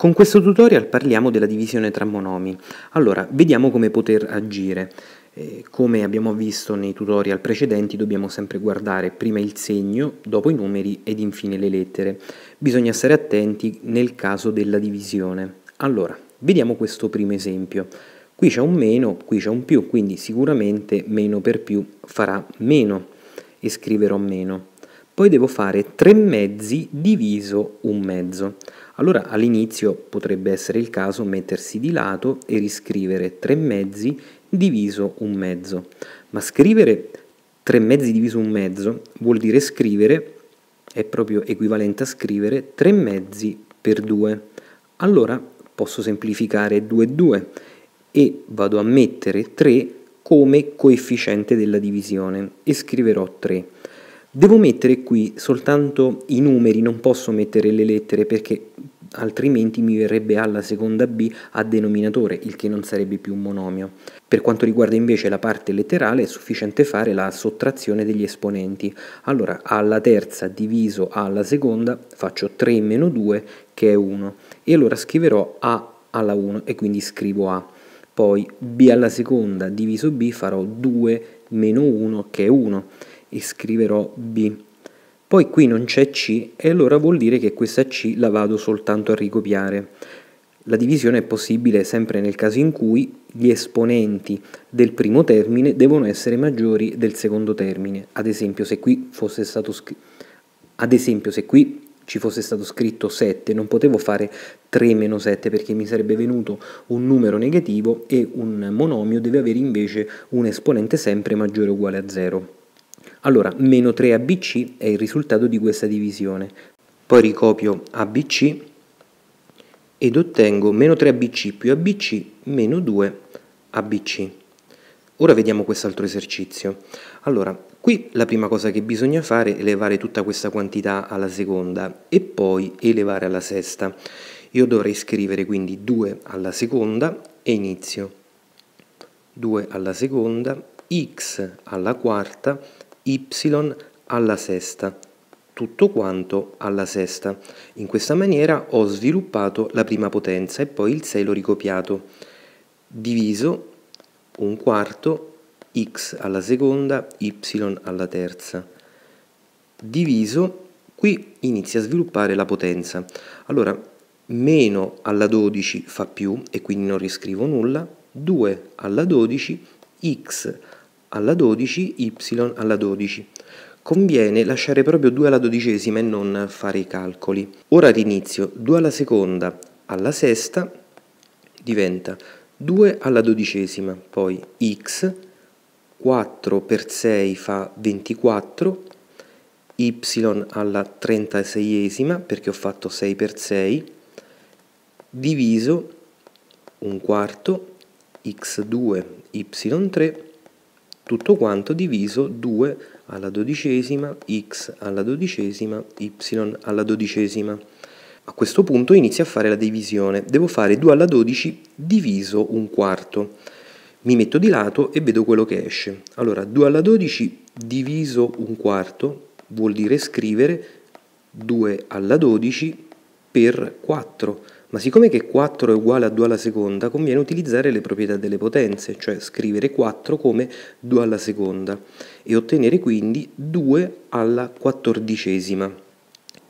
Con questo tutorial parliamo della divisione tra monomi. Allora, vediamo come poter agire. Eh, come abbiamo visto nei tutorial precedenti, dobbiamo sempre guardare prima il segno, dopo i numeri ed infine le lettere. Bisogna stare attenti nel caso della divisione. Allora, vediamo questo primo esempio. Qui c'è un meno, qui c'è un più, quindi sicuramente meno per più farà meno e scriverò meno. Poi devo fare 3 mezzi diviso un mezzo. Allora all'inizio potrebbe essere il caso mettersi di lato e riscrivere 3 mezzi diviso un mezzo. Ma scrivere 3 mezzi diviso un mezzo vuol dire scrivere, è proprio equivalente a scrivere 3 mezzi per 2. Allora posso semplificare 2 e 2 e vado a mettere 3 come coefficiente della divisione e scriverò 3. Devo mettere qui soltanto i numeri, non posso mettere le lettere perché altrimenti mi verrebbe alla seconda B a denominatore, il che non sarebbe più un monomio. Per quanto riguarda invece la parte letterale è sufficiente fare la sottrazione degli esponenti. Allora alla terza diviso alla seconda faccio 3 meno 2 che è 1 e allora scriverò A alla 1 e quindi scrivo A. Poi B alla seconda diviso B farò 2 meno 1 che è 1 e scriverò B. Poi qui non c'è C e allora vuol dire che questa C la vado soltanto a ricopiare. La divisione è possibile sempre nel caso in cui gli esponenti del primo termine devono essere maggiori del secondo termine. Ad esempio, se qui, Ad esempio, se qui ci fosse stato scritto 7, non potevo fare 3 7 perché mi sarebbe venuto un numero negativo e un monomio deve avere invece un esponente sempre maggiore o uguale a 0. Allora, meno 3 ABC è il risultato di questa divisione. Poi ricopio ABC ed ottengo meno 3ABC più ABC meno 2ABC. Ora vediamo quest'altro esercizio. Allora, qui la prima cosa che bisogna fare è elevare tutta questa quantità alla seconda e poi elevare alla sesta. Io dovrei scrivere quindi 2 alla seconda e inizio. 2 alla seconda, x alla quarta, y alla sesta, tutto quanto alla sesta. In questa maniera ho sviluppato la prima potenza e poi il 6 l'ho ricopiato, diviso un quarto x alla seconda, y alla terza, diviso, qui inizia a sviluppare la potenza. Allora, meno alla 12 fa più e quindi non riscrivo nulla, 2 alla 12, x alla alla 12, y alla 12. Conviene lasciare proprio 2 alla dodicesima e non fare i calcoli. Ora rinizio 2 alla seconda alla sesta diventa 2 alla dodicesima, poi x, 4 per 6 fa 24, y alla trentaseiesima perché ho fatto 6 per 6, diviso un quarto, x2, y3 tutto quanto diviso 2 alla dodicesima, x alla dodicesima, y alla dodicesima. A questo punto inizio a fare la divisione, devo fare 2 alla 12 diviso un quarto. Mi metto di lato e vedo quello che esce. Allora 2 alla 12 diviso un quarto vuol dire scrivere 2 alla 12 diviso per 4, ma siccome che 4 è uguale a 2 alla seconda, conviene utilizzare le proprietà delle potenze, cioè scrivere 4 come 2 alla seconda e ottenere quindi 2 alla quattordicesima.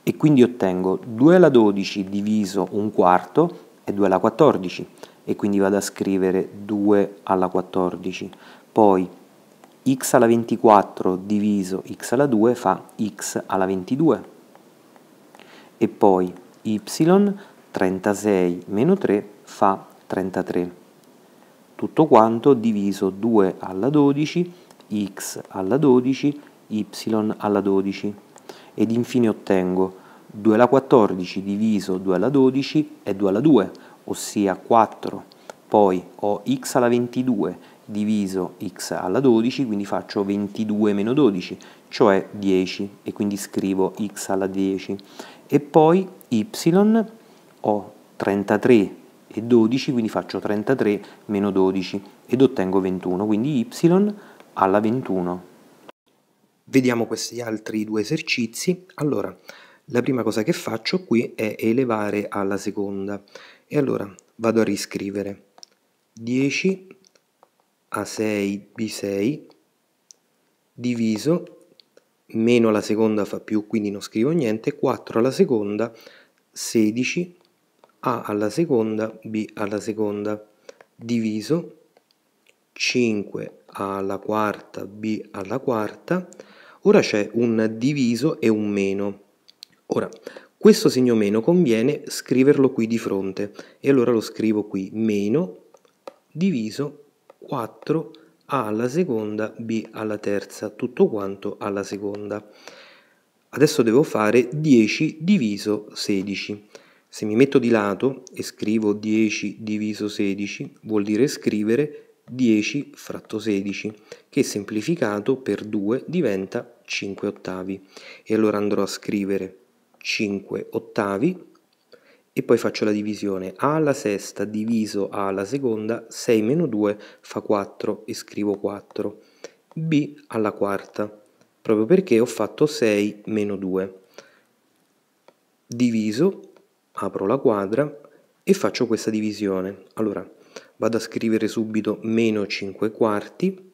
E quindi ottengo 2 alla 12 diviso un quarto è 2 alla 14 e quindi vado a scrivere 2 alla 14. Poi x alla 24 diviso x alla 2 fa x alla 22 e poi y 36 meno 3 fa 33. Tutto quanto diviso 2 alla 12, x alla 12, y alla 12. Ed infine ottengo 2 alla 14 diviso 2 alla 12 è 2 alla 2, ossia 4. Poi ho x alla 22 diviso x alla 12, quindi faccio 22 meno 12, cioè 10, e quindi scrivo x alla 10 e poi y ho 33 e 12, quindi faccio 33 meno 12 ed ottengo 21, quindi y alla 21. Vediamo questi altri due esercizi. Allora, la prima cosa che faccio qui è elevare alla seconda e allora vado a riscrivere 10 a 6 b 6 diviso meno alla seconda fa più, quindi non scrivo niente, 4 alla seconda, 16, A alla seconda, B alla seconda, diviso 5 alla quarta, B alla quarta, ora c'è un diviso e un meno. Ora, questo segno meno conviene scriverlo qui di fronte e allora lo scrivo qui, meno diviso 4 a alla seconda, B alla terza, tutto quanto alla seconda. Adesso devo fare 10 diviso 16. Se mi metto di lato e scrivo 10 diviso 16, vuol dire scrivere 10 fratto 16, che semplificato per 2 diventa 5 ottavi. E allora andrò a scrivere 5 ottavi e poi faccio la divisione a alla sesta diviso a alla seconda, 6 meno 2 fa 4 e scrivo 4, b alla quarta, proprio perché ho fatto 6 meno 2. Diviso, apro la quadra e faccio questa divisione. Allora, vado a scrivere subito meno 5 quarti,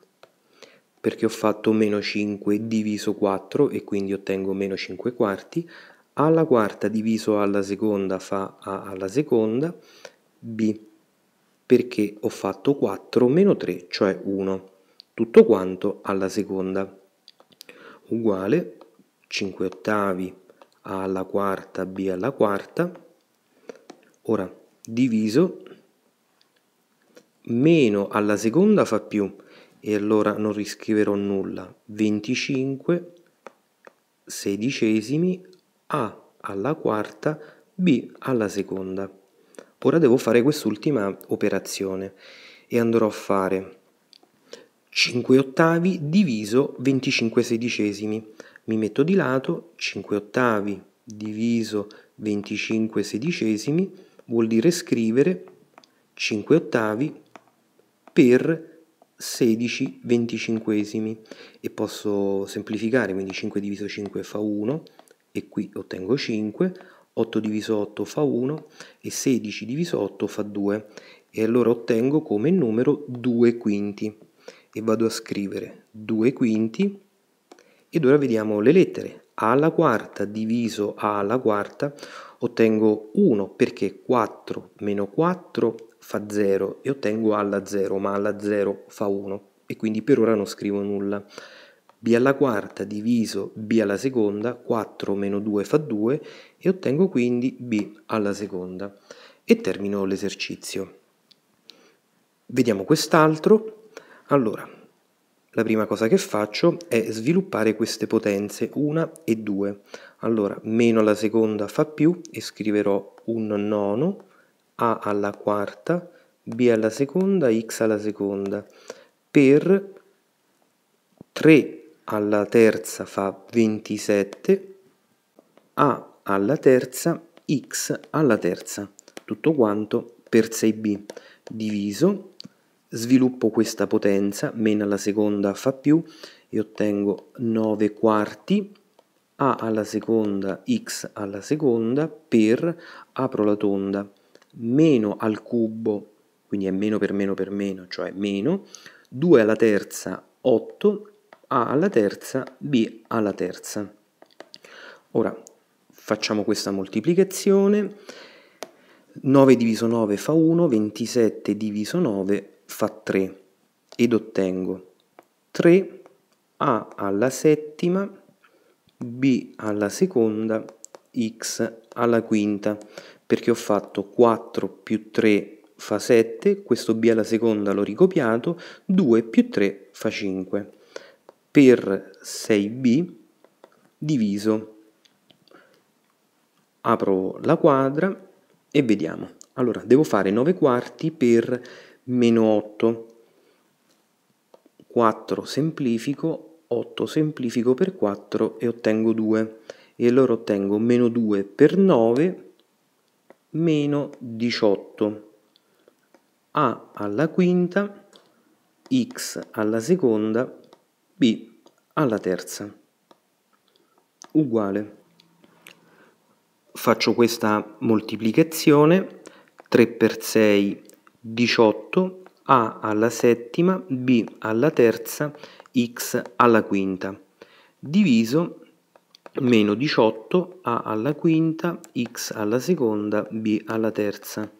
perché ho fatto meno 5 diviso 4 e quindi ottengo meno 5 quarti, alla quarta diviso alla seconda fa a alla seconda, b, perché ho fatto 4 meno 3, cioè 1, tutto quanto alla seconda, uguale 5 ottavi a alla quarta b alla quarta, ora diviso, meno alla seconda fa più, e allora non riscriverò nulla, 25 sedicesimi a alla quarta, B alla seconda. Ora devo fare quest'ultima operazione e andrò a fare 5 ottavi diviso 25 sedicesimi. Mi metto di lato, 5 ottavi diviso 25 sedicesimi vuol dire scrivere 5 ottavi per 16 venticinquesimi e posso semplificare, quindi 5 diviso 5 fa 1, e qui ottengo 5, 8 diviso 8 fa 1 e 16 diviso 8 fa 2 e allora ottengo come numero 2 quinti e vado a scrivere 2 quinti ed ora vediamo le lettere a alla quarta diviso a alla quarta ottengo 1 perché 4 meno 4 fa 0 e ottengo alla 0 ma alla 0 fa 1 e quindi per ora non scrivo nulla b alla quarta diviso b alla seconda, 4 meno 2 fa 2 e ottengo quindi b alla seconda e termino l'esercizio. Vediamo quest'altro. Allora, la prima cosa che faccio è sviluppare queste potenze 1 e 2. Allora, meno alla seconda fa più e scriverò un nono, a alla quarta, b alla seconda, x alla seconda, per 3 alla terza fa 27, A alla terza, X alla terza, tutto quanto per 6B, diviso, sviluppo questa potenza, meno alla seconda fa più, e ottengo 9 quarti, A alla seconda, X alla seconda, per, apro la tonda, meno al cubo, quindi è meno per meno per meno, cioè meno, 2 alla terza, 8, a alla terza b alla terza. Ora facciamo questa moltiplicazione, 9 diviso 9 fa 1, 27 diviso 9 fa 3 ed ottengo 3a alla settima, b alla seconda, x alla quinta, perché ho fatto 4 più 3 fa 7, questo b alla seconda l'ho ricopiato, 2 più 3 fa 5 per 6b diviso apro la quadra e vediamo allora devo fare 9 quarti per meno 8 4 semplifico 8 semplifico per 4 e ottengo 2 e allora ottengo meno 2 per 9 meno 18 a alla quinta x alla seconda b alla terza uguale faccio questa moltiplicazione 3 per 6 18 a alla settima b alla terza x alla quinta diviso meno 18 a alla quinta x alla seconda b alla terza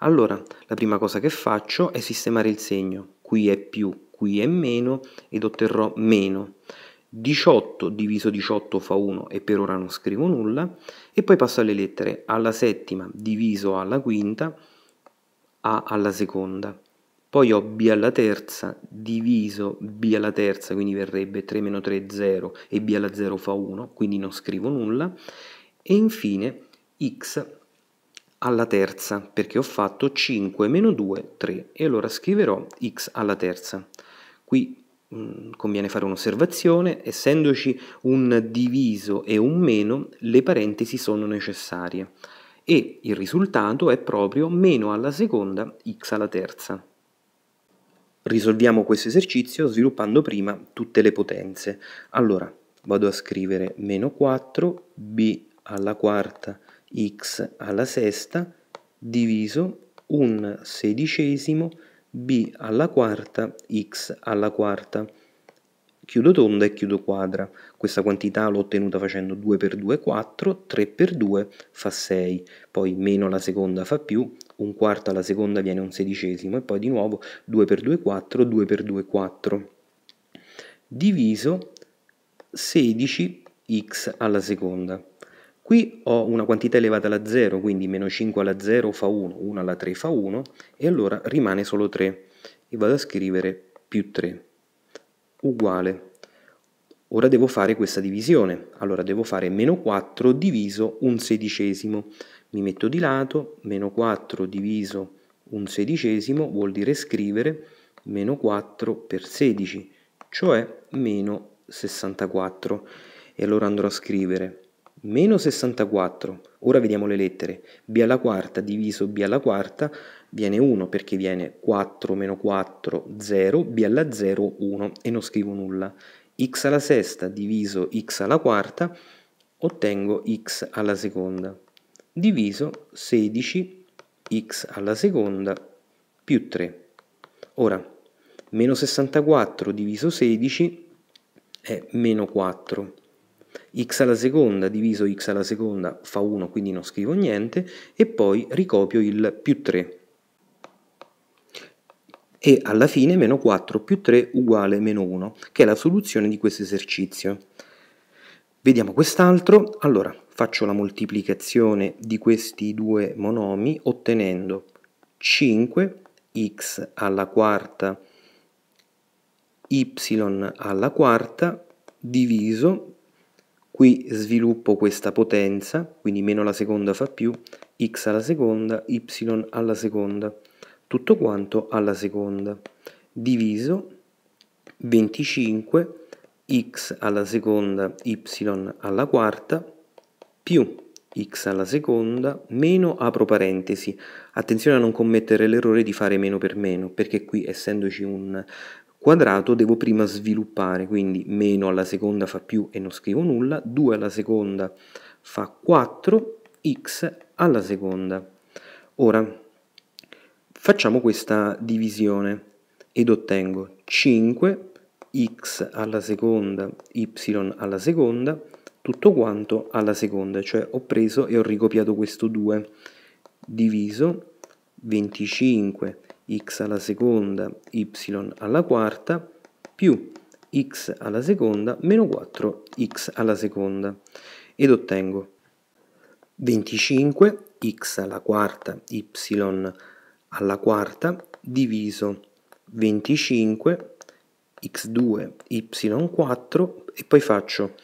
allora la prima cosa che faccio è sistemare il segno qui è più qui è meno ed otterrò meno 18 diviso 18 fa 1 e per ora non scrivo nulla e poi passo alle lettere alla settima diviso alla quinta A alla seconda poi ho B alla terza diviso B alla terza quindi verrebbe 3 meno 3 0 e B alla 0 fa 1 quindi non scrivo nulla e infine X alla terza perché ho fatto 5 meno 2 3 e allora scriverò X alla terza Qui mm, conviene fare un'osservazione, essendoci un diviso e un meno, le parentesi sono necessarie e il risultato è proprio meno alla seconda x alla terza. Risolviamo questo esercizio sviluppando prima tutte le potenze. Allora, vado a scrivere meno 4 b alla quarta x alla sesta diviso un sedicesimo b alla quarta x alla quarta. Chiudo tonda e chiudo quadra. Questa quantità l'ho ottenuta facendo 2 per 2 è 4, 3 per 2 fa 6, poi meno la seconda fa più, un quarto alla seconda viene un sedicesimo e poi di nuovo 2 per 2 è 4, 2 per 2 è 4. Diviso 16x alla seconda. Qui ho una quantità elevata alla 0, quindi meno 5 alla 0 fa 1, 1 alla 3 fa 1, e allora rimane solo 3. E vado a scrivere più 3, uguale. Ora devo fare questa divisione, allora devo fare meno 4 diviso un sedicesimo. Mi metto di lato, meno 4 diviso un sedicesimo vuol dire scrivere meno 4 per 16, cioè meno 64. E allora andrò a scrivere meno 64, ora vediamo le lettere, b alla quarta diviso b alla quarta viene 1 perché viene 4 meno 4 0, b alla 0 1 e non scrivo nulla, x alla sesta diviso x alla quarta ottengo x alla seconda diviso 16 x alla seconda più 3. Ora, meno 64 diviso 16 è meno 4 x alla seconda diviso x alla seconda fa 1 quindi non scrivo niente e poi ricopio il più 3 e alla fine meno 4 più 3 uguale meno 1 che è la soluzione di questo esercizio vediamo quest'altro allora faccio la moltiplicazione di questi due monomi ottenendo 5x alla quarta y alla quarta diviso Qui sviluppo questa potenza, quindi meno la seconda fa più, x alla seconda, y alla seconda, tutto quanto alla seconda, diviso 25 x alla seconda, y alla quarta, più x alla seconda meno apro parentesi attenzione a non commettere l'errore di fare meno per meno perché qui essendoci un, quadrato devo prima sviluppare, quindi meno alla seconda fa più e non scrivo nulla, 2 alla seconda fa 4, x alla seconda. Ora, facciamo questa divisione ed ottengo 5 x alla seconda, y alla seconda, tutto quanto alla seconda, cioè ho preso e ho ricopiato questo 2 diviso 25 x alla seconda y alla quarta più x alla seconda meno 4x alla seconda ed ottengo 25 x alla quarta y alla quarta diviso 25 x2 y4 e poi faccio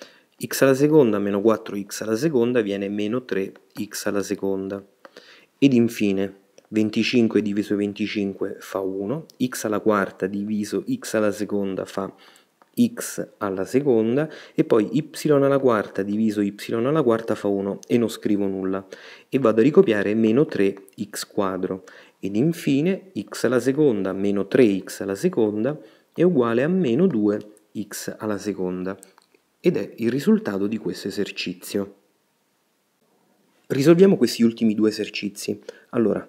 x alla seconda meno 4x alla seconda viene meno 3x alla seconda ed infine 25 diviso 25 fa 1, x alla quarta diviso x alla seconda fa x alla seconda e poi y alla quarta diviso y alla quarta fa 1 e non scrivo nulla e vado a ricopiare meno 3x quadro ed infine x alla seconda meno 3x alla seconda è uguale a meno 2x alla seconda ed è il risultato di questo esercizio. Risolviamo questi ultimi due esercizi. Allora,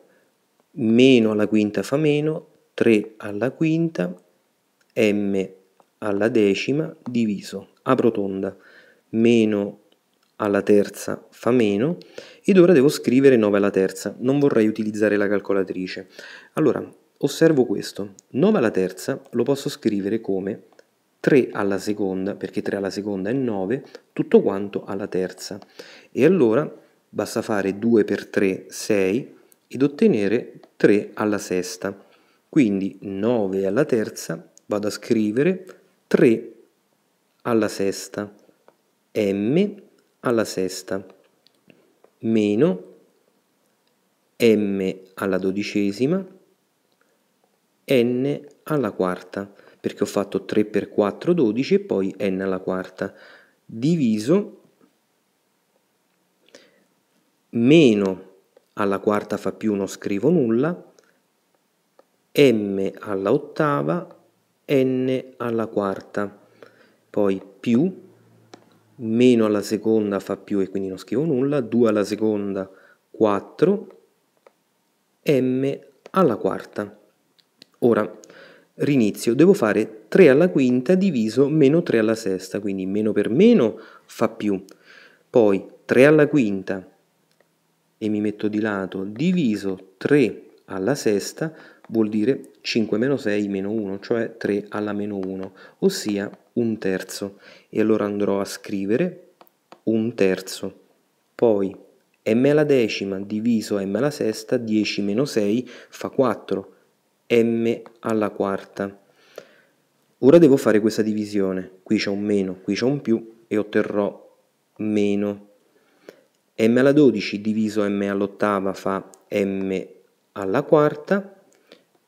meno alla quinta fa meno, 3 alla quinta, m alla decima diviso, apro tonda, meno alla terza fa meno ed ora devo scrivere 9 alla terza, non vorrei utilizzare la calcolatrice. Allora, osservo questo, 9 alla terza lo posso scrivere come 3 alla seconda, perché 3 alla seconda è 9, tutto quanto alla terza. E allora basta fare 2 per 3, 6, ed ottenere 3 alla sesta. Quindi 9 alla terza vado a scrivere 3 alla sesta, m alla sesta, meno m alla dodicesima, n alla quarta, perché ho fatto 3 per 4, 12 e poi n alla quarta, diviso meno alla quarta fa più non scrivo nulla, m alla ottava, n alla quarta, poi più, meno alla seconda fa più e quindi non scrivo nulla, 2 alla seconda 4, m alla quarta. Ora rinizio, devo fare 3 alla quinta diviso meno 3 alla sesta, quindi meno per meno fa più, poi 3 alla quinta e mi metto di lato, diviso 3 alla sesta vuol dire 5 meno 6 meno 1, cioè 3 alla meno 1, ossia un terzo. E allora andrò a scrivere un terzo. Poi m alla decima diviso m alla sesta, 10 meno 6 fa 4, m alla quarta. Ora devo fare questa divisione, qui c'è un meno, qui c'è un più e otterrò meno m alla 12 diviso m all'ottava fa m alla quarta,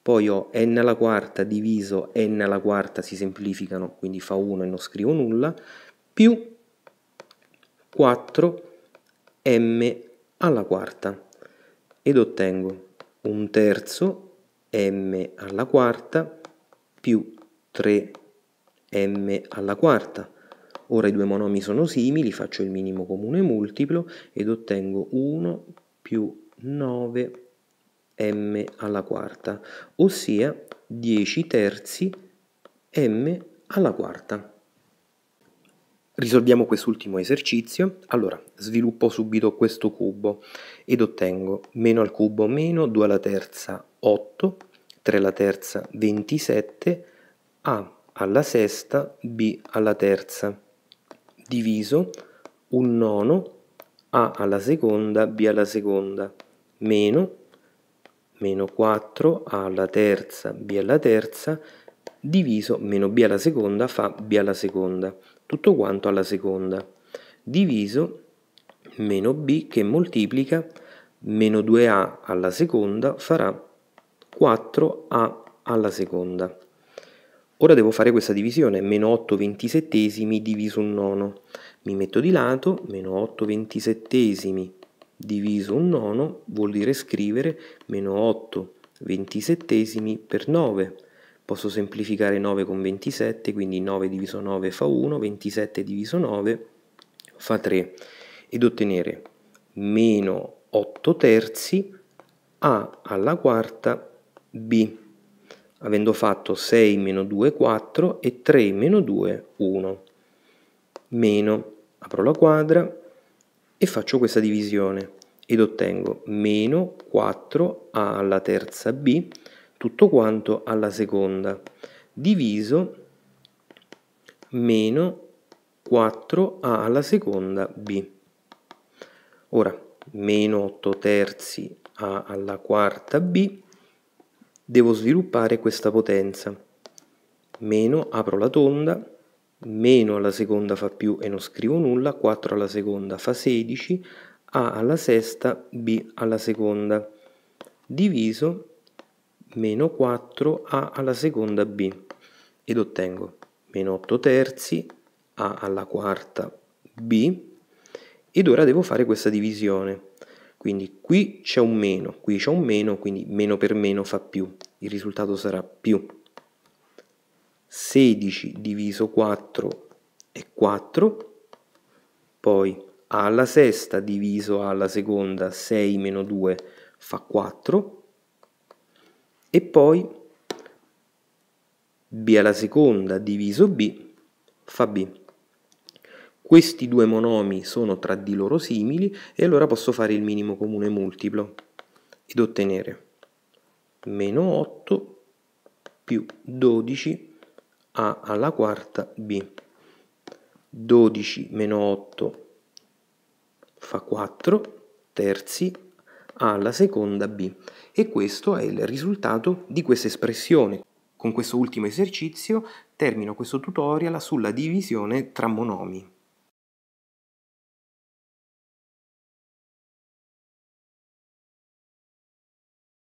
poi ho n alla quarta diviso n alla quarta si semplificano, quindi fa 1 e non scrivo nulla, più 4m alla quarta ed ottengo un terzo m alla quarta più 3m alla quarta Ora i due monomi sono simili, faccio il minimo comune multiplo ed ottengo 1 più 9m alla quarta, ossia 10 terzi m alla quarta. Risolviamo quest'ultimo esercizio. Allora, sviluppo subito questo cubo ed ottengo meno al cubo meno 2 alla terza 8, 3 alla terza 27, a alla sesta, b alla terza diviso un nono a alla seconda b alla seconda meno meno 4 a alla terza b alla terza diviso meno b alla seconda fa b alla seconda tutto quanto alla seconda diviso meno b che moltiplica meno 2a alla seconda farà 4a alla seconda Ora devo fare questa divisione, meno 8 ventisettesimi diviso un nono. Mi metto di lato, meno 8 ventisettesimi diviso un nono vuol dire scrivere meno 8 ventisettesimi per 9. Posso semplificare 9 con 27, quindi 9 diviso 9 fa 1, 27 diviso 9 fa 3 ed ottenere meno 8 terzi a alla quarta b avendo fatto 6 meno 2 4 e 3 meno 2 1 meno apro la quadra e faccio questa divisione ed ottengo meno 4 a alla terza b tutto quanto alla seconda diviso meno 4a alla seconda b. Ora, meno 8 terzi a alla quarta b devo sviluppare questa potenza. Meno, apro la tonda, meno alla seconda fa più e non scrivo nulla, 4 alla seconda fa 16, A alla sesta, B alla seconda, diviso meno 4 A alla seconda B ed ottengo meno 8 terzi A alla quarta B ed ora devo fare questa divisione quindi qui c'è un meno, qui c'è un meno, quindi meno per meno fa più. Il risultato sarà più 16 diviso 4 è 4, poi A alla sesta diviso A alla seconda 6 meno 2 fa 4 e poi B alla seconda diviso B fa B. Questi due monomi sono tra di loro simili e allora posso fare il minimo comune multiplo ed ottenere meno 8 più 12 a alla quarta b. 12 meno 8 fa 4 terzi a alla seconda b e questo è il risultato di questa espressione. Con questo ultimo esercizio termino questo tutorial sulla divisione tra monomi.